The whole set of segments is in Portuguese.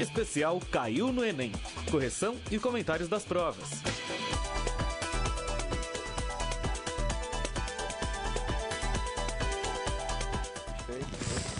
Especial Caiu no Enem. Correção e comentários das provas.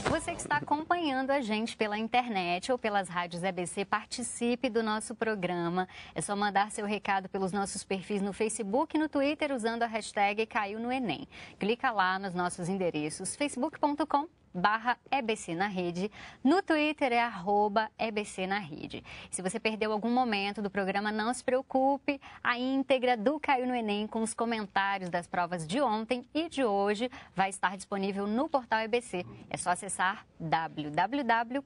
Você que está acompanhando a gente pela internet ou pelas rádios EBC, participe do nosso programa. É só mandar seu recado pelos nossos perfis no Facebook e no Twitter usando a hashtag Caiu no Enem. Clica lá nos nossos endereços facebook.com barra EBC na rede. No Twitter é arroba EBC na rede. Se você perdeu algum momento do programa, não se preocupe. A íntegra do Caiu no Enem com os comentários das provas de ontem e de hoje vai estar disponível no portal EBC. É só acessar www.ebc.com.br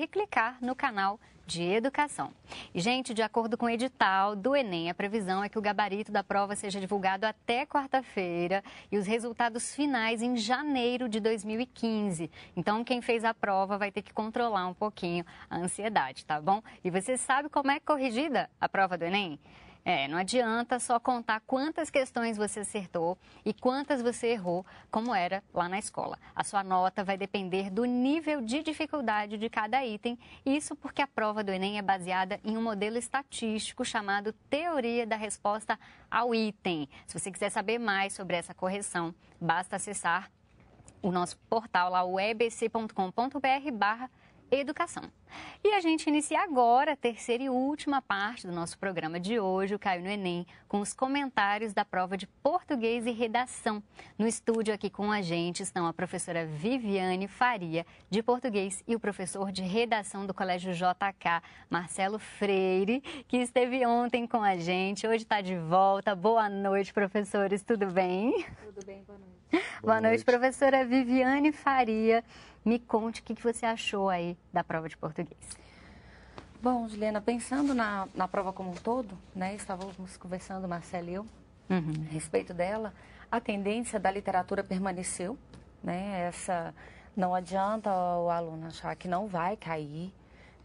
e clicar no canal de Educação. E, gente, de acordo com o edital do Enem, a previsão é que o gabarito da prova seja divulgado até quarta-feira e os resultados finais em janeiro de 2015. Então, quem fez a prova vai ter que controlar um pouquinho a ansiedade, tá bom? E você sabe como é corrigida a prova do Enem? É, não adianta só contar quantas questões você acertou e quantas você errou, como era lá na escola. A sua nota vai depender do nível de dificuldade de cada item, isso porque a prova do Enem é baseada em um modelo estatístico chamado Teoria da Resposta ao Item. Se você quiser saber mais sobre essa correção, basta acessar o nosso portal lá, o ebc.com.br barra educação. E a gente inicia agora a terceira e última parte do nosso programa de hoje, o Caio no Enem, com os comentários da prova de português e redação. No estúdio aqui com a gente estão a professora Viviane Faria, de português, e o professor de redação do Colégio JK, Marcelo Freire, que esteve ontem com a gente, hoje está de volta. Boa noite, professores, tudo bem? Tudo bem, boa noite. Boa, boa noite. noite, professora Viviane Faria. Me conte o que você achou aí da prova de português português. Bom, Juliana, pensando na, na prova como um todo, né, estávamos conversando, Marcela e eu, uhum. a respeito dela, a tendência da literatura permaneceu, né, essa, não adianta o aluno achar que não vai cair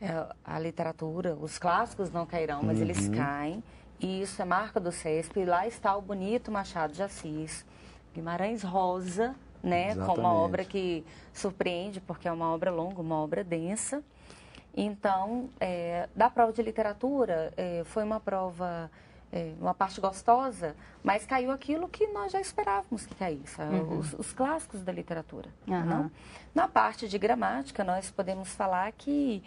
é, a literatura, os clássicos não cairão, mas uhum. eles caem, e isso é marca do CESP, e lá está o bonito Machado de Assis, Guimarães Rosa, né, Exatamente. com uma obra que surpreende, porque é uma obra longa, uma obra densa, então, é, da prova de literatura, é, foi uma prova, é, uma parte gostosa, mas caiu aquilo que nós já esperávamos que caísse, é, uhum. os, os, clássicos da literatura. Uhum. Né? Não? Na parte de gramática, nós podemos falar que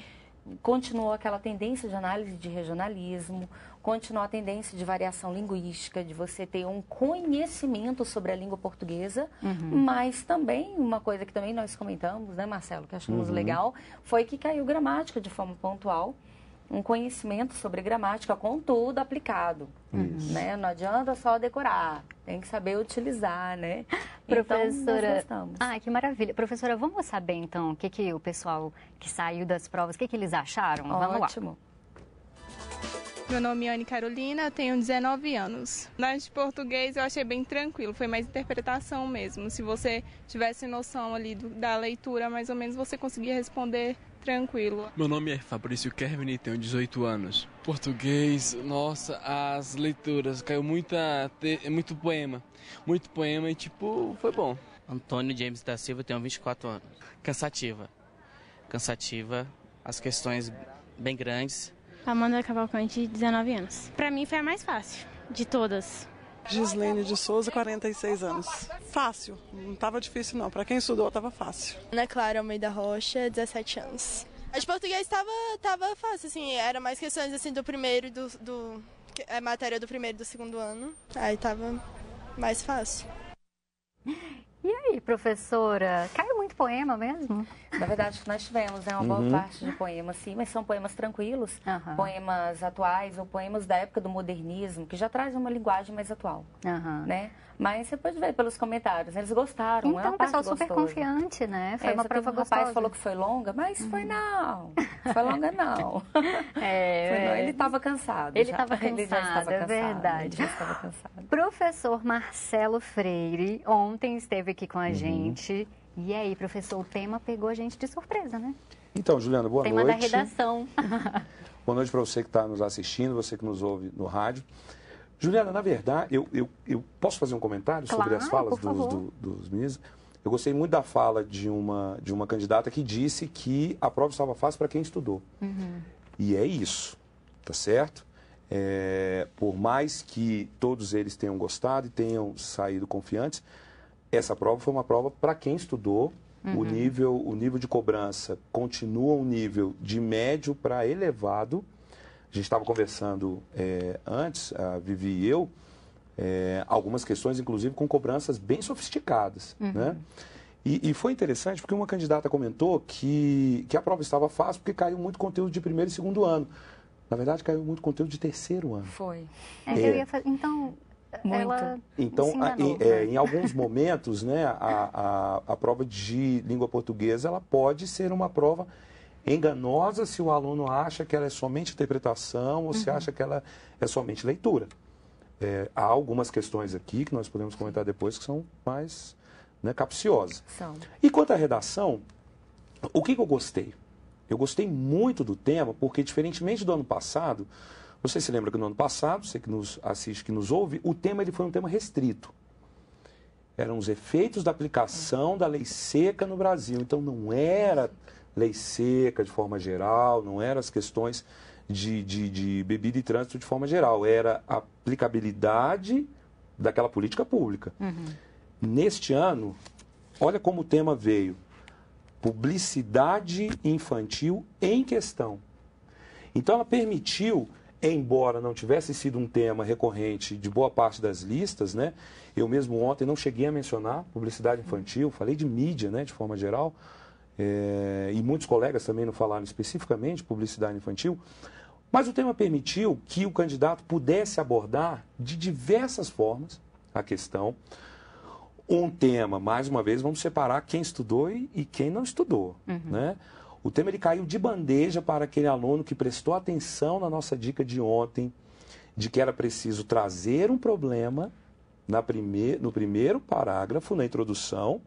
continuou aquela tendência de análise de regionalismo, continuar a tendência de variação linguística, de você ter um conhecimento sobre a língua portuguesa, uhum. mas também uma coisa que também nós comentamos, né, Marcelo, que achamos uhum. legal, foi que caiu gramática de forma pontual um conhecimento sobre gramática, contudo aplicado. Né? Não adianta só decorar, tem que saber utilizar, né? Então, Professora, então, ah, que maravilha. Professora, vamos saber então o que, que o pessoal que saiu das provas, o que, que eles acharam? Ótimo. Vamos lá. Meu nome é Anne Carolina, eu tenho 19 anos. Na de português eu achei bem tranquilo, foi mais interpretação mesmo. Se você tivesse noção ali do, da leitura, mais ou menos você conseguia responder tranquilo. Meu nome é Fabrício Kervin e tenho 18 anos. Português, nossa, as leituras, caiu muita muito poema, muito poema e tipo, foi bom. Antônio James da Silva, tenho 24 anos. Cansativa. Cansativa, as questões bem grandes Amanda Cavalcante, 19 anos. Para mim foi a mais fácil de todas. Gislene de Souza, 46 anos. Fácil, não estava difícil não. Para quem estudou, estava fácil. Ana Clara Almeida Rocha, 17 anos. A de português estava tava fácil, assim, era mais questões assim do primeiro e do, do é, matéria do primeiro e do segundo ano. Aí estava mais fácil. E aí, professora, caiu muito poema mesmo? Na verdade, nós tivemos né, uma uhum. boa parte de poemas, sim, mas são poemas tranquilos, uhum. poemas atuais ou poemas da época do modernismo, que já traz uma linguagem mais atual, uhum. né? Mas você pode ver pelos comentários, eles gostaram. É então, é o pessoal super confiante, né? É, foi é, uma prova gostosa. O rapaz falou que foi longa, mas foi uhum. não. Foi longa não. é, foi, não. Ele estava cansado. Ele estava cansado, é cansado, verdade. Ele já estava cansado. Professor Marcelo Freire ontem esteve aqui com a uhum. gente. E aí, professor, o tema pegou a gente de surpresa, né? Então, Juliana, boa tema noite. Tema da redação. boa noite para você que está nos assistindo, você que nos ouve no rádio. Juliana, na verdade, eu, eu, eu posso fazer um comentário claro, sobre as falas dos, do, dos ministros Eu gostei muito da fala de uma, de uma candidata que disse que a prova estava fácil para quem estudou. Uhum. E é isso, tá certo? É, por mais que todos eles tenham gostado e tenham saído confiantes, essa prova foi uma prova para quem estudou. Uhum. O, nível, o nível de cobrança continua um nível de médio para elevado. A gente estava conversando é, antes, a Vivi e eu, é, algumas questões, inclusive, com cobranças bem sofisticadas. Uhum. Né? E, e, foi interessante porque uma candidata comentou que, que a prova estava fácil porque caiu muito conteúdo de primeiro e segundo ano. Na verdade, caiu muito conteúdo de terceiro ano. Foi. É, é. Então, muito. então, a, é, em alguns momentos, né, a, a, a prova de língua portuguesa ela pode ser uma prova enganosa se o aluno acha que ela é somente interpretação ou uhum. se acha que ela é somente leitura. É, há algumas questões aqui que nós podemos comentar depois que são mais né, capciosas. São. E quanto à redação, o que, que eu gostei? Eu gostei muito do tema porque, diferentemente do ano passado, você se lembra que no ano passado, você que nos assiste, que nos ouve, o tema ele foi um tema restrito. Eram os efeitos da aplicação da lei seca no Brasil. Então não era lei seca de forma geral, não eram as questões de, de, de bebida e trânsito de forma geral, era a aplicabilidade daquela política pública. Uhum. Neste ano, olha como o tema veio: publicidade infantil em questão. Então, ela permitiu embora não tivesse sido um tema recorrente de boa parte das listas, né? Eu mesmo ontem não cheguei a mencionar publicidade infantil, falei de mídia, né, de forma geral, é, e muitos colegas também não falaram especificamente publicidade infantil. Mas o tema permitiu que o candidato pudesse abordar de diversas formas a questão. Um tema, mais uma vez, vamos separar quem estudou e, quem não estudou, uhum. né? O tema ele caiu de bandeja para aquele aluno que prestou atenção na nossa dica de ontem, de que era preciso trazer um problema na primeir, no primeiro parágrafo, na introdução,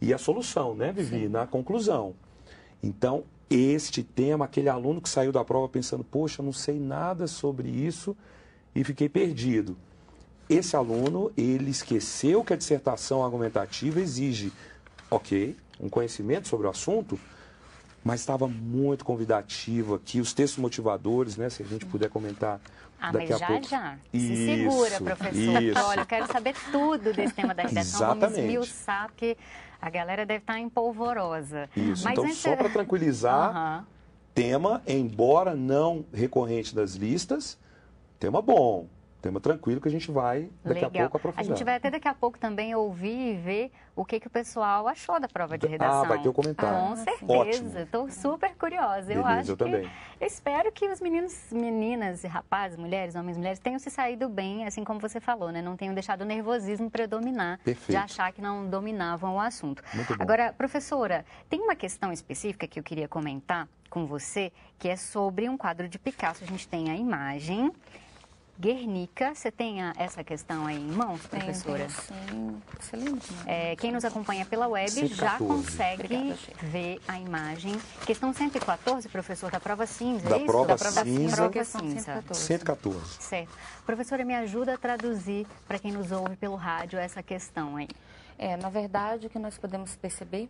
e a solução, né, Vivi? Sim. Na conclusão. Então, este tema, aquele aluno que saiu da prova pensando, poxa, não sei nada sobre isso e fiquei perdido. Esse aluno, ele esqueceu que a dissertação argumentativa exige, ok, um conhecimento sobre o assunto, mas estava muito convidativo aqui. Os textos motivadores, né? Se a gente puder comentar ah, daqui mas já, a pouco. já. Isso, Se segura, professor. Isso. Olha, eu quero saber tudo desse tema da redação. Exatamente. Vamos esmiuçar, porque a galera deve estar empolvorosa. Isso, mas então antes... só é- para tranquilizar, uhum. tema, embora não recorrente das listas, tema bom tema tranquilo que a gente vai daqui Legal. a pouco aprofundar. A gente vai até daqui a pouco também ouvir e ver o que, que o pessoal achou da prova de redação. Ah, vai ter o um comentário. com certeza. Estou super curiosa. Beleza, eu acho eu também. Eu espero que os meninos, meninas, rapazes, mulheres, homens, mulheres tenham se saído bem, assim como você falou, né? Não tenham deixado o nervosismo predominar Perfeito. de achar que não dominavam o assunto. Agora, professora, tem uma questão específica que eu queria comentar com você, que é sobre um quadro de Picasso. A gente tem a imagem Guernica. Você tem essa questão aí em mãos, professora? Tenho, sim. Né? É, quem nos acompanha pela web já consegue Obrigada, ver a imagem. Questão 114, professor, da prova cinza, da é prova Da prova cinza. Prova cinza. 114. Certo. Professora, me ajuda a traduzir para quem nos ouve pelo rádio essa questão aí. É, na verdade, o que nós podemos perceber,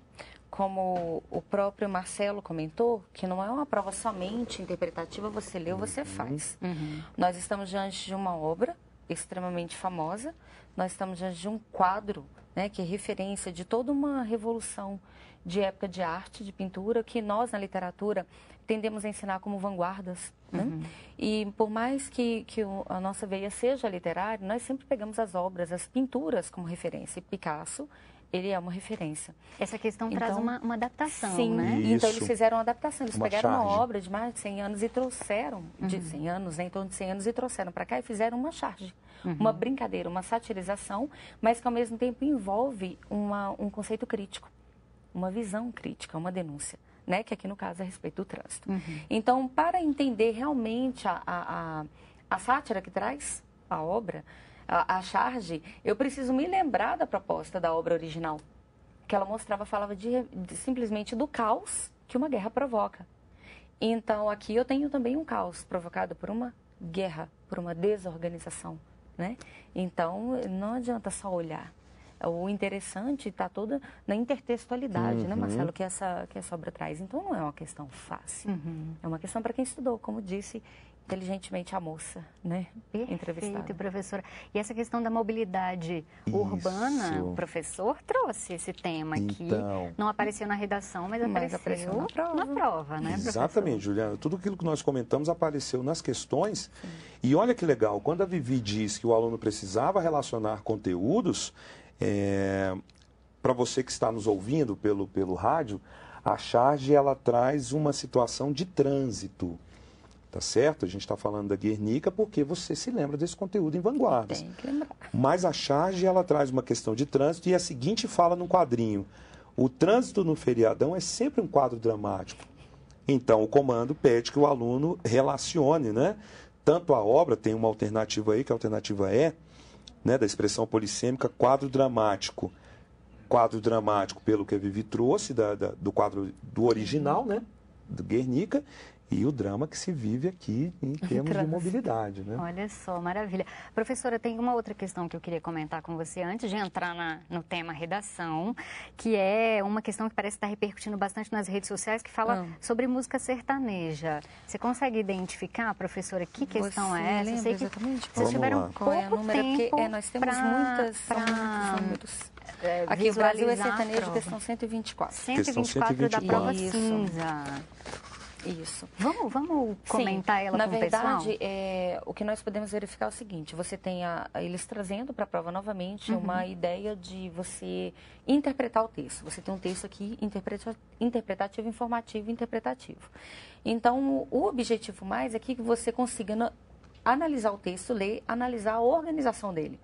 como o próprio Marcelo comentou, que não é uma prova somente interpretativa, você leu, você uhum. faz. Uhum. Nós estamos diante de uma obra extremamente famosa, nós estamos diante de um quadro né, que é referência de toda uma revolução de época de arte, de pintura, que nós na literatura tendemos a ensinar como vanguardas. Né? Uhum. E por mais que, que a nossa veia seja literária, nós sempre pegamos as obras, as pinturas como referência. E Picasso, ele é uma referência. Essa questão então, traz uma, uma, adaptação, sim, né? Isso. Então eles fizeram uma adaptação, eles uma pegaram charge. uma obra de mais de 100 anos e trouxeram, uhum. de 100 anos, né, em torno de 100 anos, e trouxeram para cá e fizeram uma charge, uhum. uma brincadeira, uma satirização, mas que ao mesmo tempo envolve uma, um conceito crítico uma visão crítica, uma denúncia. Né, que aqui no caso é a respeito do trânsito. Uhum. Então, para entender realmente a, a, a, a sátira que traz a obra, a, a, charge, eu preciso me lembrar da proposta da obra original, que ela mostrava, falava de, de, simplesmente do caos que uma guerra provoca. Então, aqui eu tenho também um caos provocado por uma guerra, por uma desorganização. Né? Então, não adianta só olhar o interessante está toda na intertextualidade, uhum. né, Marcelo, uhum. que essa, que essa obra traz. Então não é uma questão fácil, uhum. é uma questão para quem estudou, como disse inteligentemente a moça, né? Perfeito, professora. E essa questão da mobilidade Isso. urbana, o professor trouxe esse tema então, aqui. Não apareceu na redação, mas, mas apareceu, apareceu, na prova, na prova né, Exatamente, professor? Juliana. Tudo aquilo que nós comentamos apareceu nas questões. Sim. E olha que legal, quando a Vivi diz que o aluno precisava relacionar conteúdos, é, Para você que está nos ouvindo pelo, pelo rádio, a charge ela traz uma situação de trânsito. Tá certo? A gente está falando da Guernica porque você se lembra desse conteúdo em vanguardas. Tem que lembrar. Mas a charge ela traz uma questão de trânsito e a seguinte fala num quadrinho. O trânsito no feriadão é sempre um quadro dramático. Então, o comando pede que o aluno relacione, né? Tanto a obra, tem uma alternativa aí, que a alternativa é né, da expressão polissêmica, quadro dramático. Quadro dramático, pelo que a Vivi trouxe, da, da, do quadro do original, né, do Guernica, e o drama que se vive aqui em termos de mobilidade. Né? Olha só, maravilha. Professora, tem uma outra questão que eu queria comentar com você antes de entrar na, no tema redação, que é uma questão que parece estar repercutindo bastante nas redes sociais, que fala ah. sobre música sertaneja. Você consegue identificar, professora, que questão você é essa? Eu sei que exatamente. vocês tiveram lá. pouco Qual é a número? tempo porque, é, nós temos pra, muitas, pra... números. É, Aqui o Brasil é sertanejo, questão 124. 124, 124 da prova Isso. cinza. Isso. Vamos, vamos comentar Sim, ela na com verdade, o pessoal? É, o que nós podemos verificar é o seguinte, você tem a, eles trazendo para a prova novamente uhum. uma ideia de você interpretar o texto. Você tem um texto aqui interpretativo, interpretativo informativo interpretativo. Então, o objetivo mais é que você consiga analisar o texto, ler, analisar a organização dele.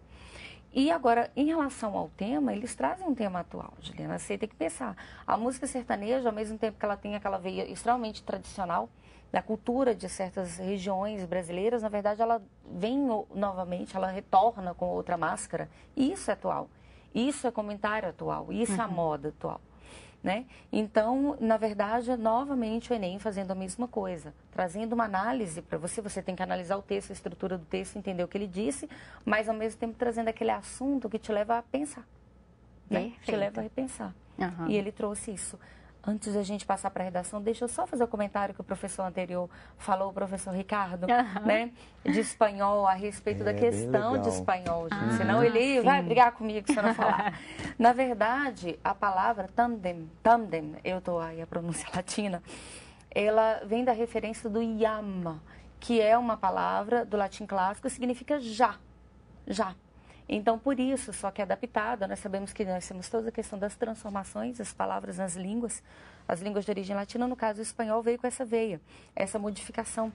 E agora, em relação ao tema, eles trazem um tema atual, Juliana. Você tem que pensar. A música sertaneja, ao mesmo tempo que ela tem aquela veia extremamente tradicional da cultura de certas regiões brasileiras, na verdade, ela vem novamente, ela retorna com outra máscara. E isso é atual. Isso é comentário atual. Isso uhum. é a uhum. moda atual. Né? Então, na verdade, é novamente o Enem fazendo a mesma coisa, trazendo uma análise para você. Você tem que analisar o texto, a estrutura do texto, entender o que ele disse, mas ao mesmo tempo trazendo aquele assunto que te leva a pensar. Né? Te leva a repensar. Uhum. E ele trouxe isso. Antes da gente passar para a redação, deixa eu só fazer o um comentário que o professor anterior falou, o professor Ricardo, uhum. né? De espanhol, a respeito é, da questão de espanhol, gente. Ah, Senão ele sim. vai brigar comigo se eu não falar. Na verdade, a palavra tandem, tandem, eu estou aí a pronúncia latina, ela vem da referência do yama, que é uma palavra do latim clássico, significa já. Já. Então, por isso, só que adaptada, nós sabemos que nós temos toda a questão das transformações, as palavras nas línguas, as línguas de origem latina, no caso o espanhol, veio com essa veia, essa modificação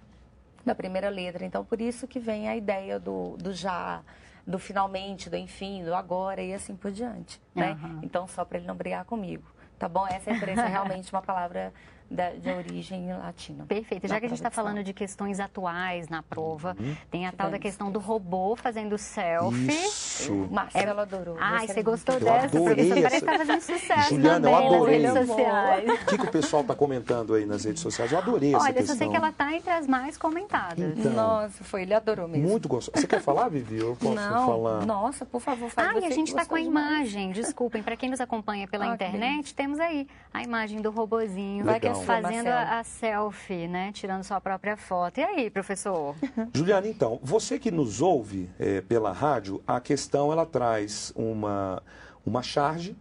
da primeira letra. Então, por isso que vem a ideia do, do já, do finalmente, do enfim, do agora e assim por diante. Né? Uhum. Então, só para ele não brigar comigo. Tá bom? Essa é, é realmente, uma palavra da, de origem latina. Perfeito. Já que a gente está falando de questões atuais na prova, uhum. tem a tal da questão do robô fazendo selfie. Isso. Marcelo é... adorou. Ai, você gostou eu dessa, professora? Parece que tá fazendo sucesso Juliana, também eu adorei. nas redes é sociais. O que, que o pessoal está comentando aí nas redes sociais? Eu adorei essa Olha, questão. Olha, eu sei que ela está entre as mais comentadas. Então, Nossa, foi, ele adorou mesmo. Muito gostoso. Você quer falar, Vivi? Eu posso Não. falar. Nossa, por favor, fala. Ah, e a gente está com a imagem, desculpem, para quem nos acompanha pela ah, internet, temos aí a imagem do robozinho. Legal. Vai então. fazendo a selfie, né? Tirando sua própria foto. E aí, professor? Juliana, então, você que nos ouve é, pela rádio, a questão ela traz uma, uma charge.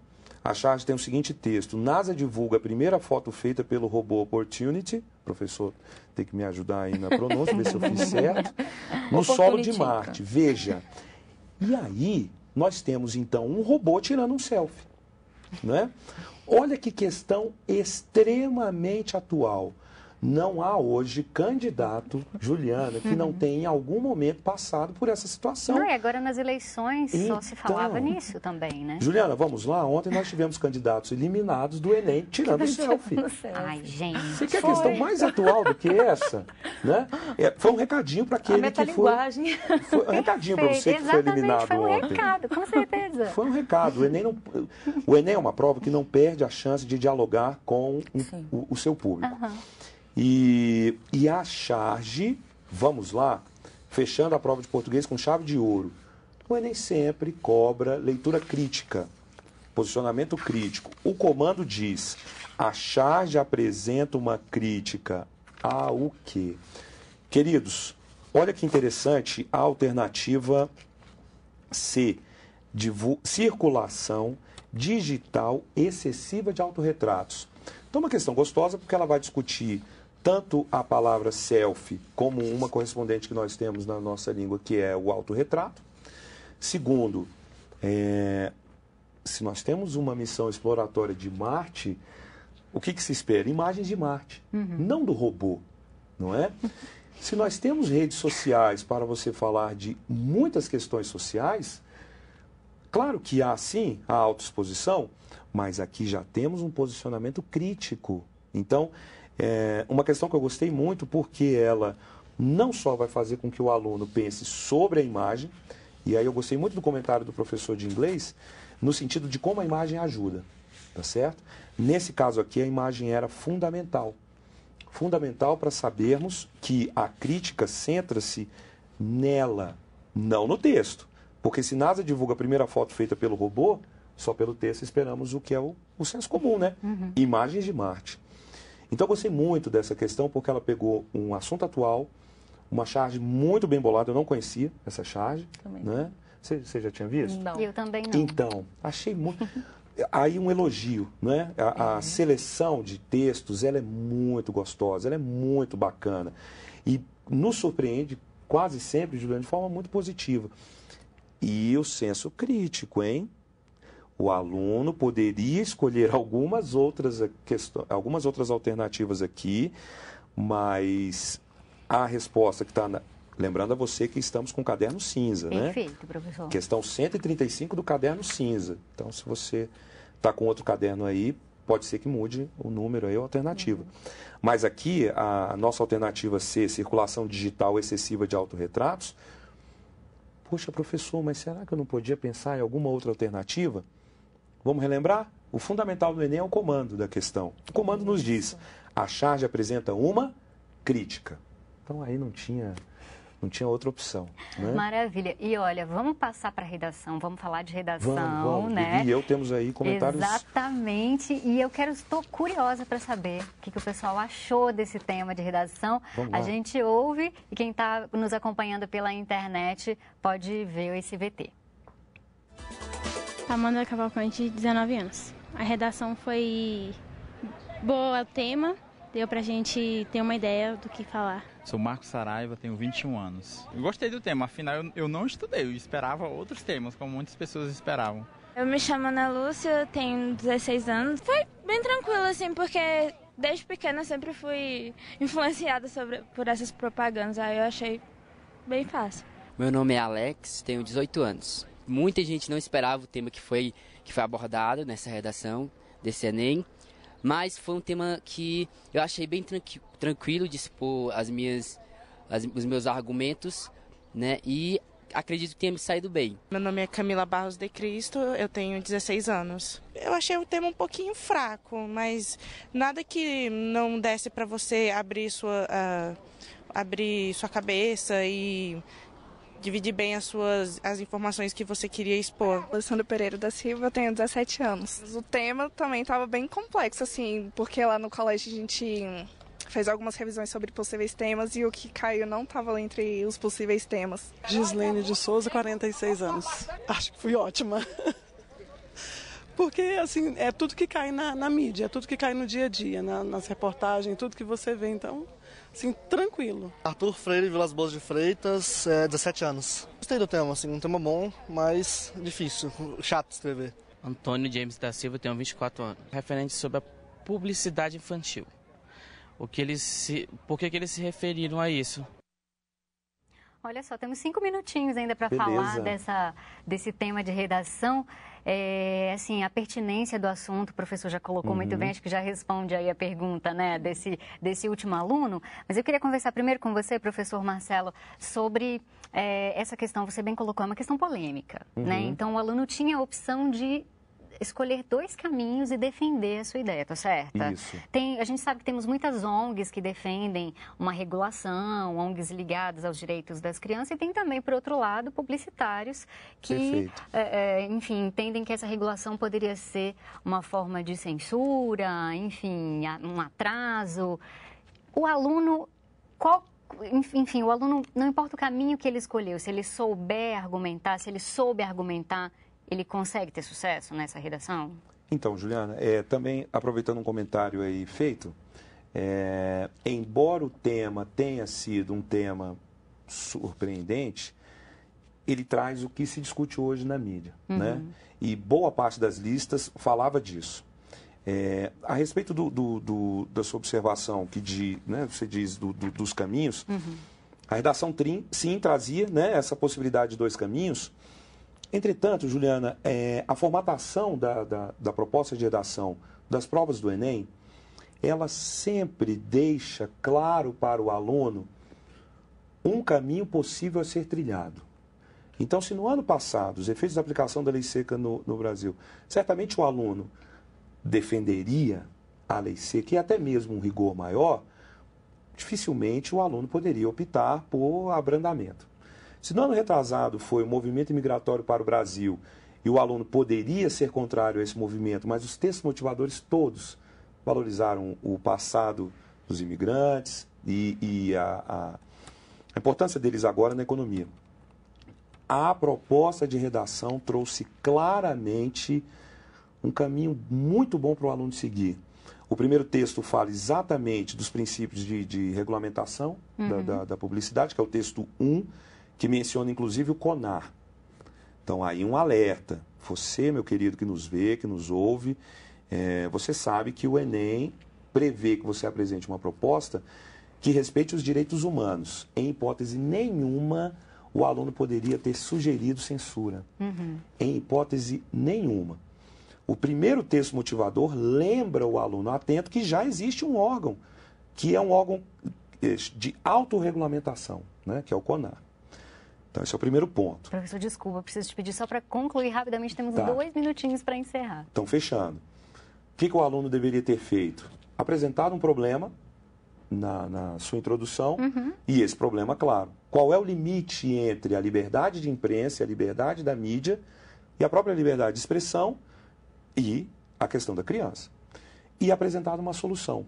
A charge tem o seguinte texto: NASA divulga a primeira foto feita pelo robô Opportunity. Professor, tem que me ajudar aí na pronúncia, ver se eu fiz certo. No solo de Marte. Veja. E aí, nós temos então um robô tirando um selfie. É? Olha que questão extremamente atual. Não há hoje candidato, Juliana, que uhum. não tenha em algum momento passado por essa situação. Não, e agora nas eleições então, só se então, falava nisso também, né? Juliana, vamos lá. Ontem nós tivemos candidatos eliminados do Enem tirando selfie. Ai, gente. Você quer foi. questão mais atual do que essa? Né? É, foi um recadinho para aquele que foi. Foi um recadinho para você que foi eliminado foi um ontem. recado, com certeza. Foi um recado. O Enem, não, o Enem é uma prova que não perde a chance de dialogar com o, o, o seu público. Uhum. E, e a charge, vamos lá, fechando a prova de português com chave de ouro. O Enem é sempre cobra leitura crítica, posicionamento crítico. O comando diz: a charge apresenta uma crítica ao quê? Queridos, olha que interessante a alternativa C: circulação digital excessiva de autorretratos. Então, é uma questão gostosa, porque ela vai discutir tanto a palavra selfie como uma correspondente que nós temos na nossa língua, que é o autorretrato. Segundo, é, se nós temos uma missão exploratória de Marte, o que, que se espera? Imagens de Marte, uhum. não do robô, não é? se nós temos redes sociais para você falar de muitas questões sociais, claro que há sim a autoexposição, mas aqui já temos um posicionamento crítico. Então, é uma questão que eu gostei muito porque ela não só vai fazer com que o aluno pense sobre a imagem, e aí eu gostei muito do comentário do professor de inglês, no sentido de como a imagem ajuda, tá certo? Nesse caso aqui, a imagem era fundamental. Fundamental para sabermos que a crítica centra-se nela, não no texto. Porque se NASA divulga a primeira foto feita pelo robô, só pelo texto esperamos o que é o, o senso comum, né? Uhum. Imagens de Marte. Então eu gostei muito dessa questão porque ela pegou um assunto atual, uma charge muito bem bolada, eu não conhecia essa charge, também. né? Você, você já tinha visto? Não. Eu também não. Então, achei muito... Aí um elogio, né? A, a uhum. seleção de textos, ela é muito gostosa, ela é muito bacana. E nos surpreende quase sempre, Juliana, de forma muito positiva. E o senso crítico, hein? o aluno poderia escolher algumas outras, algumas outras alternativas aqui, mas a resposta que está na... Lembrando a você que estamos com o caderno cinza, Perfeito, né? Perfeito, professor. Questão 135 do caderno cinza. Então, se você está com outro caderno aí, pode ser que mude o número aí, a alternativa. Uhum. Mas aqui, a nossa alternativa C, circulação digital excessiva de autorretratos, poxa, professor, mas será que eu não podia pensar em alguma outra alternativa? Vamos relembrar? O fundamental do Enem é o comando da questão. O comando nos diz: a charge apresenta uma crítica. Então aí não tinha não tinha outra opção. Né? Maravilha. E olha, vamos passar para a redação, vamos falar de redação, vamos, vamos. né? E, eu temos aí comentários. Exatamente. E eu quero, estou curiosa para saber o que, que, o pessoal achou desse tema de redação. Vamos a lá. gente ouve e quem está nos acompanhando pela internet pode ver esse VT. Amanda Cavalcante, 19 anos. A redação foi boa o tema, deu pra gente ter uma ideia do que falar. Sou Marcos Saraiva, tenho 21 anos. Eu gostei do tema, afinal eu, eu não estudei, eu esperava outros temas, como muitas pessoas esperavam. Eu me chamo Ana Lúcia, tenho 16 anos. Foi bem tranquilo, assim, porque desde pequena sempre fui influenciada sobre, por essas propagandas, aí eu achei bem fácil. Meu nome é Alex, tenho 18 anos muita gente não esperava o tema que foi, que foi abordado nessa redação desse Enem, mas foi um tema que eu achei bem tranqui tranquilo de expor as minhas, as, os meus argumentos, né? E acredito que tenha me saído bem. Meu nome é Camila Barros de Cristo, eu tenho 16 anos. Eu achei o tema um pouquinho fraco, mas nada que não desse para você abrir sua, uh, abrir sua cabeça e dividir bem as suas as informações que você queria expor. É, Alessandro Pereira da Silva, eu tenho 17 anos. O tema também estava bem complexo, assim, porque lá no colégio a gente fez algumas revisões sobre possíveis temas e o que caiu não estava entre os possíveis temas. Gislene de Souza, 46 anos. Acho que fui ótima. Porque, assim, é tudo que cai na, na mídia, é tudo que cai no dia a dia, na, nas reportagens, tudo que você vê. Então, assim, tranquilo. Arthur Freire, Vilas Boas de Freitas, é, 17 anos. Gostei do tema, assim, um tema bom, mas difícil, chato de escrever. Antônio James da Silva, tenho 24 anos. Referente sobre a publicidade infantil. O que eles se, por que, que eles se referiram a isso? Olha só, temos cinco minutinhos ainda para falar dessa, desse tema de redação. É, assim, a pertinência do assunto, o professor já colocou uhum. muito bem, acho que já responde aí a pergunta né, desse, desse último aluno. Mas eu queria conversar primeiro com você, professor Marcelo, sobre é, essa questão. Você bem colocou, é uma questão polêmica. Né? Uhum. Né? Então, o aluno tinha a opção de escolher dois caminhos e defender a sua ideia, tá certa? Isso. Tem, a gente sabe que temos muitas ONGs que defendem uma regulação, ONGs ligadas aos direitos das crianças, e tem também, por outro lado, publicitários que, é, é, enfim, entendem que essa regulação poderia ser uma forma de censura, enfim, um atraso. O aluno, qual enfim, o aluno, não importa o caminho que ele escolheu, se ele souber argumentar, se ele soube argumentar ele consegue ter sucesso nessa redação? Então, Juliana, é, também aproveitando um comentário aí feito, é, embora o tema tenha sido um tema surpreendente, ele traz o que se discute hoje na mídia, uhum. né? E boa parte das listas falava disso. É, a respeito do, do, do, da sua observação que de, né, você diz dos caminhos, uhum. a redação Trim sim trazia né, essa possibilidade de dois caminhos, Entretanto, Juliana, é, a formatação da, da, da proposta de redação das provas do Enem, ela sempre deixa claro para o aluno um caminho possível a ser trilhado. Então, se no ano passado os efeitos da aplicação da lei seca no, no, Brasil, certamente o aluno defenderia a lei seca e até mesmo um rigor maior, dificilmente o aluno poderia optar por abrandamento. Se no ano retrasado foi o movimento imigratório para o Brasil e o aluno poderia ser contrário a esse movimento, mas os textos motivadores todos valorizaram o passado dos imigrantes e, e a, a importância deles agora na economia. A proposta de redação trouxe claramente um caminho muito bom para o aluno seguir. O primeiro texto fala exatamente dos princípios de, de regulamentação uhum. da, da, da, publicidade, que é o texto 1. Um, que menciona inclusive o CONAR. Então, aí um alerta. Você, meu querido, que nos vê, que nos ouve, é, você sabe que o Enem prevê que você apresente uma proposta que respeite os direitos humanos. Em hipótese nenhuma, o aluno poderia ter sugerido censura. Uhum. Em hipótese nenhuma. O primeiro texto motivador lembra o aluno atento que já existe um órgão, que é um órgão eh, de autorregulamentação, né, que é o CONAR. Então, esse é o primeiro ponto. Professor, desculpa, preciso te pedir só para concluir rapidamente, temos tá. dois minutinhos para encerrar. Então, fechando. O que, que, o aluno deveria ter feito? Apresentado um problema na, na sua introdução uhum. e esse problema, claro. Qual é o limite entre a liberdade de imprensa, a liberdade da mídia e a própria liberdade de expressão e a questão da criança? E apresentado uma solução.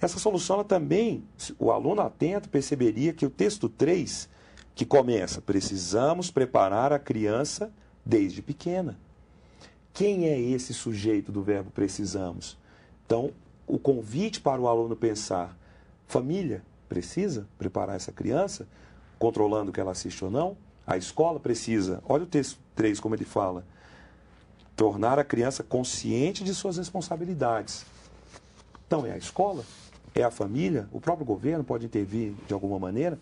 Essa solução ela também, o aluno atento perceberia que o texto 3 que começa: precisamos preparar a criança desde pequena. Quem é esse sujeito do verbo precisamos? Então, o convite para o aluno pensar: família precisa preparar essa criança, controlando que ela assiste ou não? A escola precisa, olha o texto 3 como ele fala, tornar a criança consciente de suas responsabilidades. Então, é a escola? É a família? O próprio governo pode intervir de alguma maneira?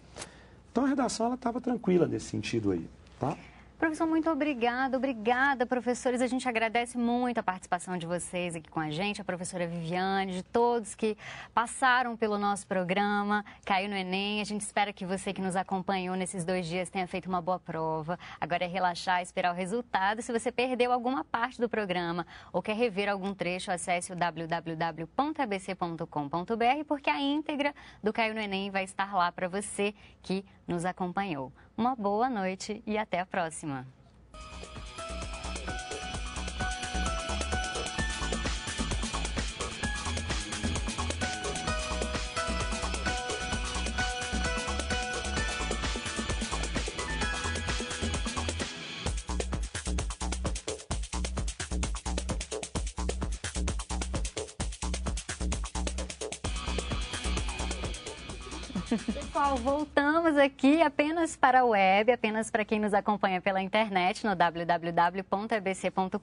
Então a redação ela estava tranquila nesse sentido aí, tá? Professor, muito obrigada. Obrigada, professores. A gente agradece muito a participação de vocês aqui com a gente, a professora Viviane, de todos que passaram pelo nosso programa, caiu no Enem. A gente espera que você que nos acompanhou nesses dois dias tenha feito uma boa prova. Agora é relaxar, esperar o resultado. Se você perdeu alguma parte do programa ou quer rever algum trecho, acesse o www.abc.com.br, porque a íntegra do Caiu no Enem vai estar lá para você que nos acompanhou uma boa noite e até a próxima. pessoal, voltamos aqui apenas para a web, apenas para quem nos acompanha pela internet no www.ebc.com.br,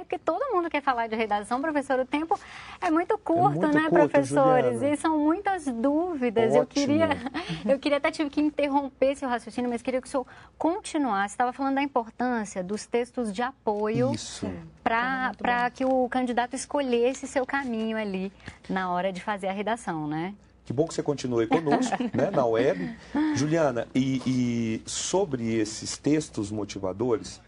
porque todo mundo quer falar de redação, professor. O tempo é muito é curto, é muito né, curto, professores? Juliana. E são muitas dúvidas. Ótimo. Eu queria, eu queria até tive que interromper seu raciocínio, mas queria que o senhor continuasse. Estava falando da importância dos textos de apoio para é tá que o candidato escolhesse seu caminho ali na hora de fazer a redação, né? Que bom que você continue conosco, né, na web. Juliana, e, e, sobre esses textos motivadores,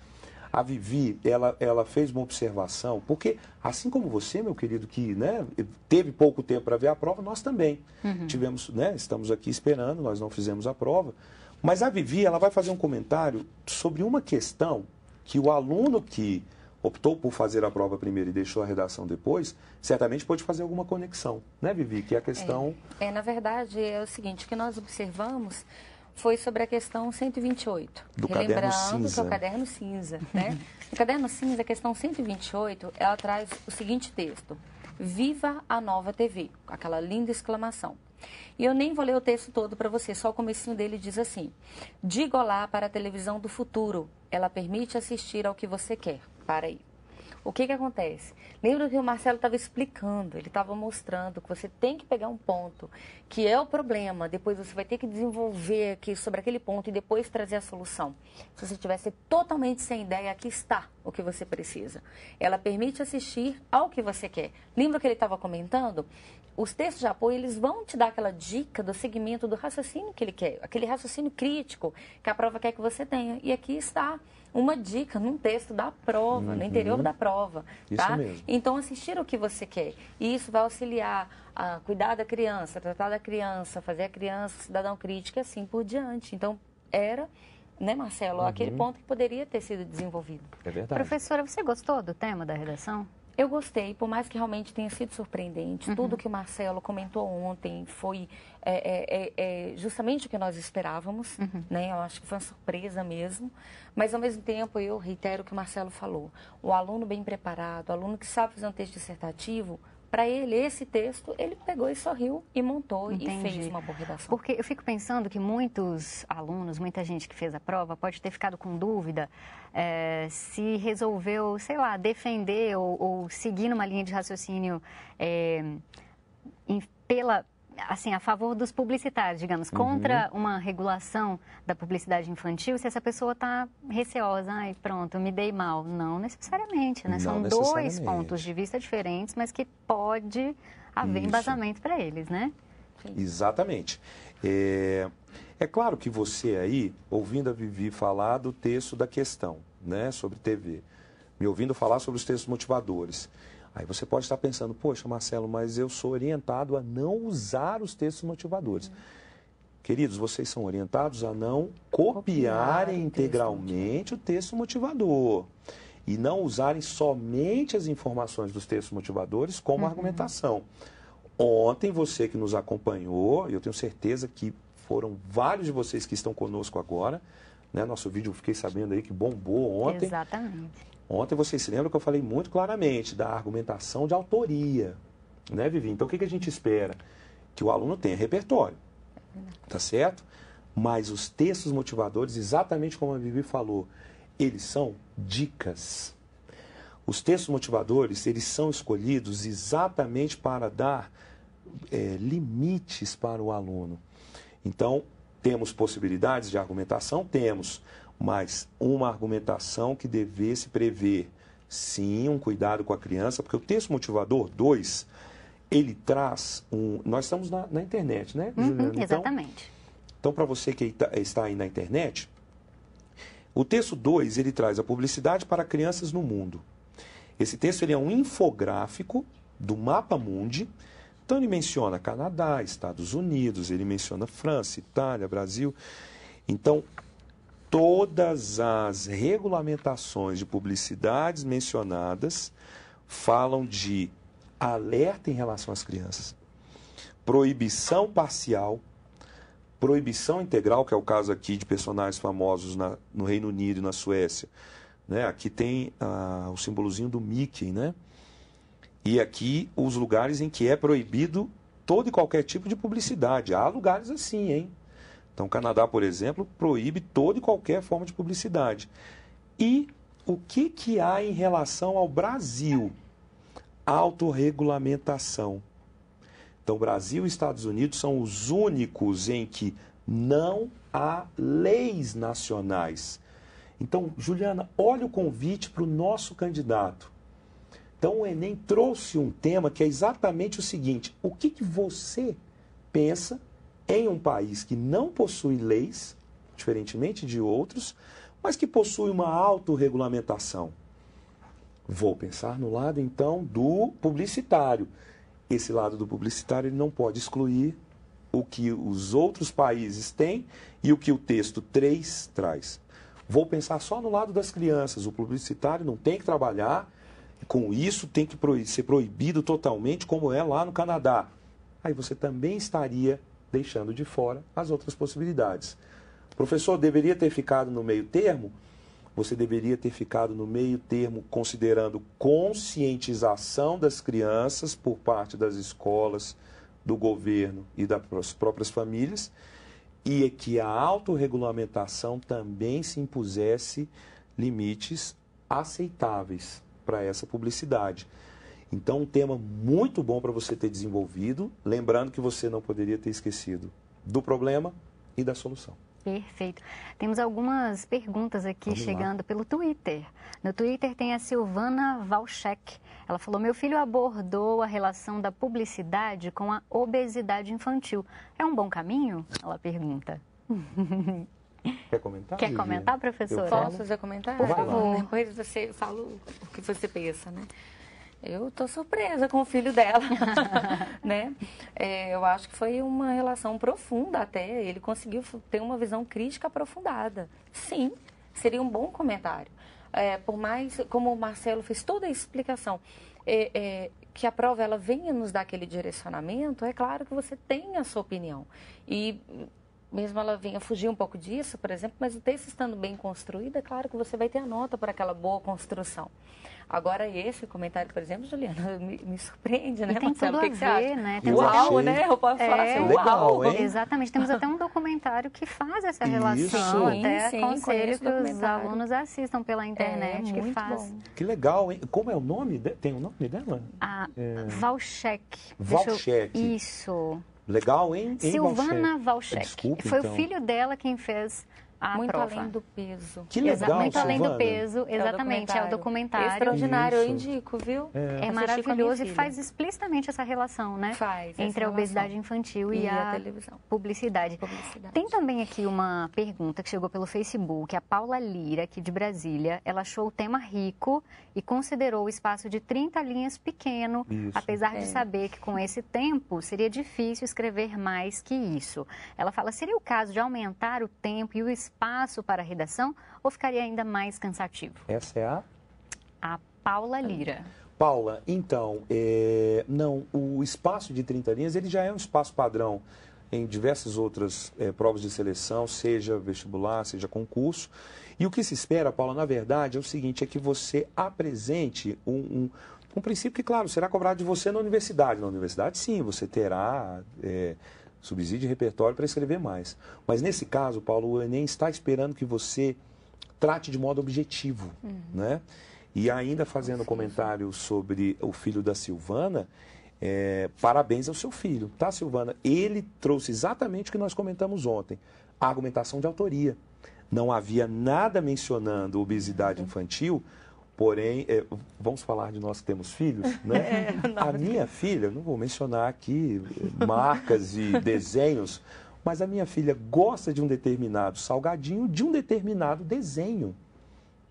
a Vivi, ela, ela fez uma observação, porque assim como você, meu querido, que né, teve pouco tempo para ver a prova, nós também uhum. tivemos, né, estamos aqui esperando, nós não fizemos a prova. Mas a Vivi, ela vai fazer um comentário sobre uma questão que o aluno que optou por fazer a prova primeiro e deixou a redação depois, certamente pode fazer alguma conexão, né, Vivi? Que é a é, questão. É, é, na verdade, é o seguinte: o que nós observamos foi sobre a questão 128. Do caderno cinza. que é o caderno cinza, né? o caderno cinza, a questão 128, ela traz o seguinte texto: Viva a nova TV, aquela linda exclamação. E eu nem vou ler o texto todo para você, só o comecinho dele diz assim: Diga olá para a televisão do futuro, ela permite assistir ao que você quer para aí. O que que acontece? Lembra que o Marcelo estava explicando, ele estava mostrando que você tem que pegar um ponto que é o problema, depois você vai ter que desenvolver aqui sobre aquele ponto e depois trazer a solução. Se você tivesse totalmente sem ideia, aqui está o que você precisa. Ela permite assistir ao que você quer. Lembra que ele estava comentando? Os textos de apoio, eles vão te dar aquela dica do segmento do raciocínio que ele quer, aquele raciocínio crítico que a prova quer que você tenha. E aqui está uma dica num texto da prova, uhum. no interior da prova, isso tá? Mesmo. Então assistir o que você quer. E isso vai auxiliar a cuidar da criança, tratar da criança, fazer a criança cidadão crítico e assim por diante. Então era né, Marcelo? Uhum. Aquele ponto que poderia ter sido desenvolvido. É verdade. Professora, você gostou do tema da redação? Eu gostei, por mais que realmente tenha sido surpreendente. Uhum. Tudo que o Marcelo comentou ontem foi é, é, é, é, justamente o que nós esperávamos, uhum. né? Eu acho que foi uma surpresa mesmo. Mas, ao mesmo tempo, eu reitero o que o Marcelo falou. O aluno bem preparado, o aluno que sabe fazer um texto dissertativo, para ele esse texto, ele pegou e sorriu e montou Entendi. e fez uma boa redação. Porque eu fico pensando que muitos alunos, muita gente que fez a prova pode ter ficado com dúvida é, se resolveu, sei lá, defender ou, ou seguir numa linha de raciocínio é, em, pela assim, a favor dos publicitários, digamos, uhum. contra uhum. uma regulação da publicidade infantil, se essa pessoa está receosa, ai, pronto, me dei mal. Não necessariamente, né? Não São necessariamente. dois pontos de vista diferentes, mas que pode haver Isso. embasamento para eles, né? Sim. Exatamente. É... é claro que você aí, ouvindo a Vivi falar do texto da questão, né, sobre TV, me ouvindo falar sobre os textos motivadores, Aí você pode estar pensando, poxa, Marcelo, mas eu sou orientado a não usar os textos motivadores. Uhum. Queridos, vocês são orientados a não copiar, copiar integralmente o texto motivador e não usarem somente as informações dos textos motivadores como uhum. argumentação. Ontem, você que nos acompanhou, eu tenho certeza que foram vários de vocês que estão conosco agora, né? Nosso vídeo, fiquei sabendo aí que bombou ontem. Exatamente. Ontem vocês se lembram que eu falei muito claramente da argumentação de autoria, né, Vivi? Então o que, que a gente espera? Que o aluno tenha repertório, tá certo? Mas os textos motivadores, exatamente como a Vivi falou, eles são dicas. Os textos motivadores, eles são escolhidos exatamente para dar é, limites para o aluno. Então, temos possibilidades de argumentação? Temos mas uma argumentação que devesse prever, sim, um cuidado com a criança, porque o texto motivador 2, ele traz um. Nós estamos na, na internet, né, uhum, então, Exatamente. Então, então para você que tá, está aí na internet, o texto 2, ele traz a publicidade para crianças no mundo. Esse texto ele é um infográfico do mapa mundi, então ele menciona Canadá, Estados Unidos, ele menciona França, Itália, Brasil. Então, todas as regulamentações de publicidades mencionadas falam de alerta em relação às crianças, proibição parcial, proibição integral, que é o caso aqui de personagens famosos na, no Reino Unido e na Suécia. Né? Aqui tem ah, o simbolozinho do Mickey, né? E aqui os lugares em que é proibido todo e qualquer tipo de publicidade. Há lugares assim, hein? Então, o Canadá, por exemplo, proíbe toda e qualquer forma de publicidade. E o que, que há em relação ao Brasil? Autorregulamentação. Então, Brasil e Estados Unidos são os únicos em que não há leis nacionais. Então, Juliana, olha o convite para o nosso candidato. Então, o Enem trouxe um tema que é exatamente o seguinte: o que, que você pensa em um país que não possui leis, diferentemente de outros, mas que possui uma autorregulamentação. Vou pensar no lado então do publicitário. Esse lado do publicitário ele não pode excluir o que os outros países têm e o que o texto 3 traz. Vou pensar só no lado das crianças. O publicitário não tem que trabalhar com isso, tem que ser proibido totalmente, como é lá no Canadá. Aí você também estaria deixando de fora as outras possibilidades. professor deveria ter ficado no meio termo? Você deveria ter ficado no meio termo considerando conscientização das crianças por parte das escolas, do governo e das próprias famílias, e é que a autorregulamentação também se impusesse limites aceitáveis para essa publicidade. Então, um tema muito bom para você ter desenvolvido, lembrando que você não poderia ter esquecido do problema e da solução. Perfeito. Temos algumas perguntas aqui Vamos chegando lá. pelo Twitter. No Twitter tem a Silvana Valchek. Ela falou: Meu filho abordou a relação da publicidade com a obesidade infantil. É um bom caminho? Ela pergunta. Quer comentar? Quer comentar, professor? Posso fazer comentário? Por favor. Depois você fala o que você pensa, né? Eu estou surpresa com o filho dela, né? É, eu acho que foi uma relação profunda até. Ele conseguiu ter uma visão crítica aprofundada. Sim, seria um bom comentário. É, por mais, como o Marcelo fez toda a explicação, é, é, que a prova ela venha nos dar aquele direcionamento, é claro que você tem a sua opinião. E mesmo ela venha fugir um pouco disso, por exemplo, mas o texto estando bem construído, é claro que você vai ter a nota para aquela boa construção. Agora, esse comentário, por exemplo, Juliana, me, me surpreende, né, e tem Marcelo? Tudo que, a ver, né? Temos uau, né? Eu posso é, falar assim, legal, uau. Hein? Exatamente. Temos até um documentário que faz essa relação. Isso. Até sim, aconselho que os alunos assistam pela é, internet, é, que faz. Bom. Que legal, hein? Como é o nome? De... Tem o um nome dela? A é... Valchek. Valchek. Eu... Isso. Legal, hein? Silvana Valchek. Desculpa, Foi então. o filho dela quem fez a ah, muito prova. além do peso. Que legal, Muito além do peso, é exatamente, é o documentário. É o documentário. Extraordinário, Isso. eu indico, viu? É, é maravilhoso e faz explicitamente essa relação, né? Faz. Entre a obesidade infantil e, e a, a, televisão. Publicidade. publicidade. Tem também aqui uma pergunta que chegou pelo Facebook, a Paula Lira, aqui de Brasília, ela achou o tema rico e considerou o espaço de 30 linhas pequeno, isso. apesar é. de saber que com esse tempo seria difícil escrever mais que isso. Ela fala, seria o caso de aumentar o tempo e o espaço espaço para redação ou ficaria ainda mais cansativo? Essa é a? A Paula Lira. Paula, então, é... não, o espaço de 30 linhas ele já é um espaço padrão em diversas outras é, provas de seleção, seja vestibular, seja concurso. E o que se espera, Paula, na verdade, é o seguinte, é que você apresente um, um um princípio que, claro, será cobrado de você na universidade. Na universidade, sim, você terá é, subsídio de repertório para escrever mais. Mas nesse caso, Paulo, o Enem está esperando que você trate de modo objetivo, uhum. né? E ainda fazendo Nossa, comentário sobre o filho da Silvana, é, parabéns ao seu filho, tá, Silvana? Ele trouxe exatamente o que nós comentamos ontem, a argumentação de autoria. Não havia nada mencionando obesidade uhum. infantil, Porém, é, vamos falar de nós que temos filhos, né? É, a minha filha, não vou mencionar aqui eh, marcas e desenhos, mas a minha filha gosta de um determinado salgadinho, de um determinado desenho.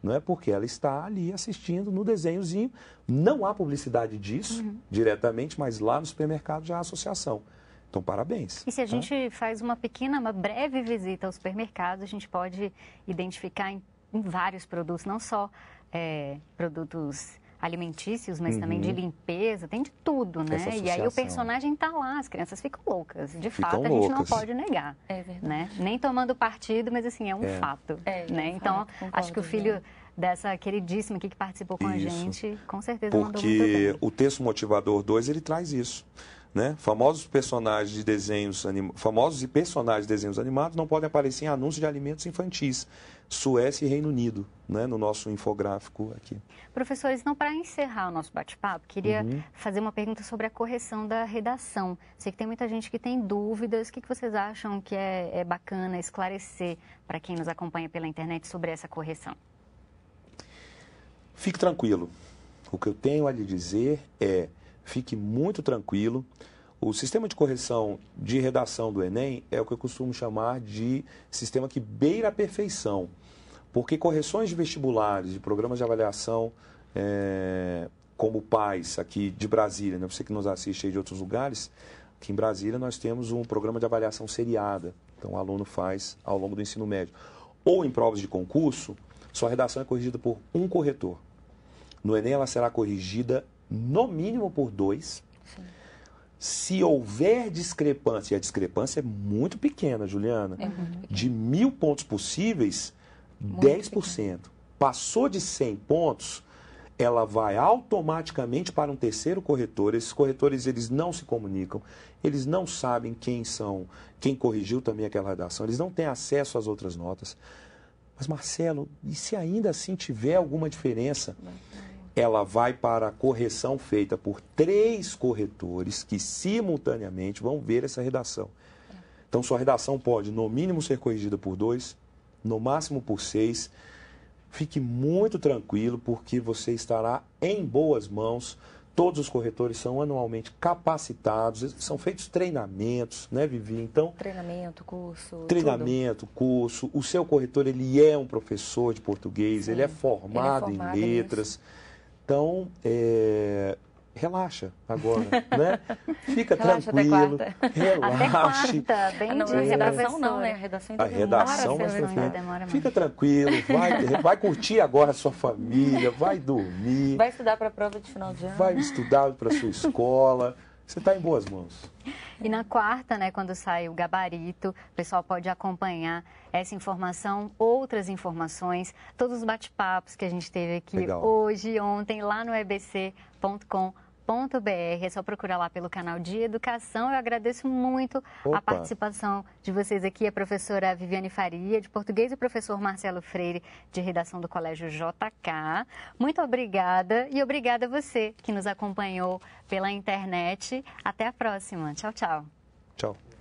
Não é porque ela está ali assistindo no desenhozinho. Não há publicidade disso uhum. diretamente, mas lá no supermercado já há associação. Então, parabéns. E se a tá? gente faz uma pequena, uma breve visita ao supermercado, a gente pode identificar em, em vários produtos, não só é, produtos alimentícios, mas uhum. também de uhum. limpeza, tem de tudo, né? E aí o personagem tá lá, as crianças ficam loucas. De ficam fato, loucas. a gente não pode negar. É verdade. Né? Nem tomando partido, mas assim, é um é. fato. É, né? É então, fato, concordo, acho que o filho. Né? Dessa queridíssima aqui que participou com isso. a gente, com certeza Porque mandou muito bem. o texto motivador 2, ele traz isso. Né? Famosos personagens de desenhos anim... famosos e personagens de desenhos animados não podem aparecer em anúncios de alimentos infantis. Suécia e Reino Unido, né? no nosso infográfico aqui. Professores, não para encerrar o nosso bate-papo, queria uhum. fazer uma pergunta sobre a correção da redação. Sei que tem muita gente que tem dúvidas. O que, vocês acham que é, é bacana esclarecer para quem nos acompanha pela internet sobre essa correção? Fique tranquilo. O que eu tenho a lhe dizer é Fique muito tranquilo. O sistema de correção de redação do Enem é o que eu costumo chamar de sistema que beira a perfeição, porque correções de vestibulares, de programas de avaliação, é, como PAIS aqui de Brasília, né? você que nos assiste aí de outros lugares, Aqui em Brasília nós temos um programa de avaliação seriada, então o aluno faz ao longo do ensino médio. Ou em provas de concurso, sua redação é corrigida por um corretor. No Enem ela será corrigida no mínimo por dois. Se houver discrepância, e a discrepância é muito pequena, Juliana, é de mil pontos possíveis, muito 10%. Pequena. Passou de 100 pontos, ela vai automaticamente para um terceiro corretor. Esses corretores eles não se comunicam, eles não sabem quem são, quem corrigiu também aquela redação, eles não têm acesso às outras notas. Mas Marcelo, e se ainda assim tiver alguma diferença? ela vai para a correção feita por três corretores que simultaneamente vão ver essa redação. Então, sua redação pode, no mínimo, ser corrigida por dois, no máximo por seis. Fique muito tranquilo, porque você estará em boas mãos. Todos os corretores são anualmente capacitados, são feitos treinamentos, né, Vivi? Então, treinamento, curso. Treinamento, tudo. curso. O seu corretor ele é um professor de português, ele é, ele é formado é em letras. Nisso então, é, relaxa agora, né? Fica relaxa tranquilo, relaxe. Até quarta, bem não, é. redação não, né? A redação ainda é a redação, é demora, mas Fica tranquilo, vai, vai curtir agora a sua família, vai dormir. Vai estudar para a prova de final de ano. Vai estudar para a sua escola. Você está em boas mãos. E na quarta, né, quando sai o gabarito, o pessoal pode acompanhar essa informação, outras informações, todos os bate-papos que a gente teve aqui Legal. hoje, ontem, lá no ebc.com.br. É só procurar lá pelo canal de Educação. Eu agradeço muito Opa. a participação de vocês aqui, a professora Viviane Faria, de português, e o professor Marcelo Freire, de redação do Colégio JK. Muito obrigada e obrigada a você que nos acompanhou pela internet. Até a próxima. Tchau, tchau. Tchau.